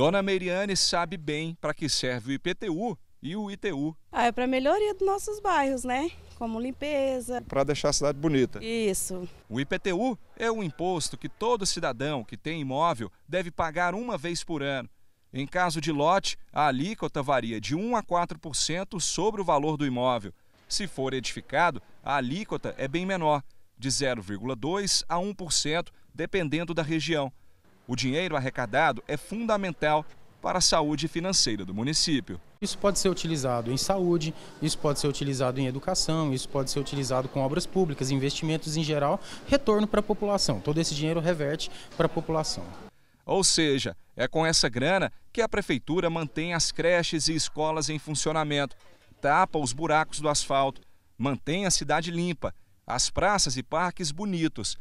Dona Meriane sabe bem para que serve o IPTU e o ITU. Ah, é para melhoria dos nossos bairros, né? Como limpeza. Para deixar a cidade bonita. Isso. O IPTU é um imposto que todo cidadão que tem imóvel deve pagar uma vez por ano. Em caso de lote, a alíquota varia de 1 a 4% sobre o valor do imóvel. Se for edificado, a alíquota é bem menor, de 0,2 a 1%, dependendo da região. O dinheiro arrecadado é fundamental para a saúde financeira do município. Isso pode ser utilizado em saúde, isso pode ser utilizado em educação, isso pode ser utilizado com obras públicas, investimentos em geral, retorno para a população. Todo esse dinheiro reverte para a população. Ou seja, é com essa grana que a prefeitura mantém as creches e escolas em funcionamento, tapa os buracos do asfalto, mantém a cidade limpa, as praças e parques bonitos,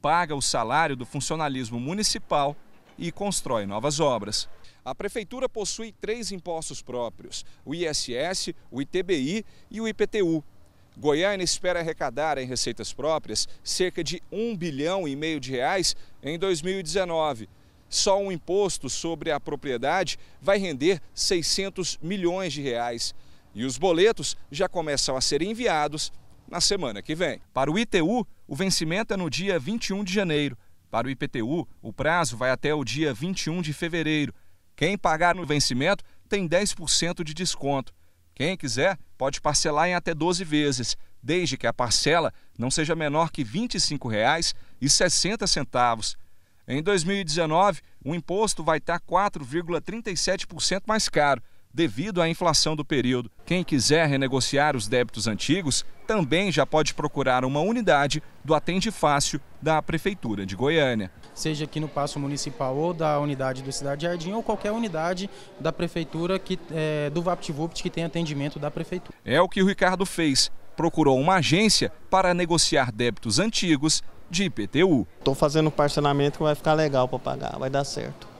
paga o salário do funcionalismo municipal e constrói novas obras. A prefeitura possui três impostos próprios: o ISS, o ITBI e o IPTU. Goiânia espera arrecadar em receitas próprias cerca de um bilhão e meio de reais em 2019. Só um imposto sobre a propriedade vai render 600 milhões de reais. E os boletos já começam a ser enviados na semana que vem. Para o ITU, o vencimento é no dia 21 de janeiro. Para o IPTU, o prazo vai até o dia 21 de fevereiro. Quem pagar no vencimento tem 10% de desconto. Quem quiser pode parcelar em até 12 vezes, desde que a parcela não seja menor que R$ 25,60. Em 2019, o imposto vai estar 4,37% mais caro devido à inflação do período. Quem quiser renegociar os débitos antigos também já pode procurar uma unidade do Atende Fácil da Prefeitura de Goiânia. Seja aqui no Passo Municipal ou da unidade do Cidade Jardim ou qualquer unidade da Prefeitura que, é, do VaptVupt que tem atendimento da Prefeitura. É o que o Ricardo fez. Procurou uma agência para negociar débitos antigos de IPTU. Estou fazendo um parcelamento que vai ficar legal para pagar, vai dar certo.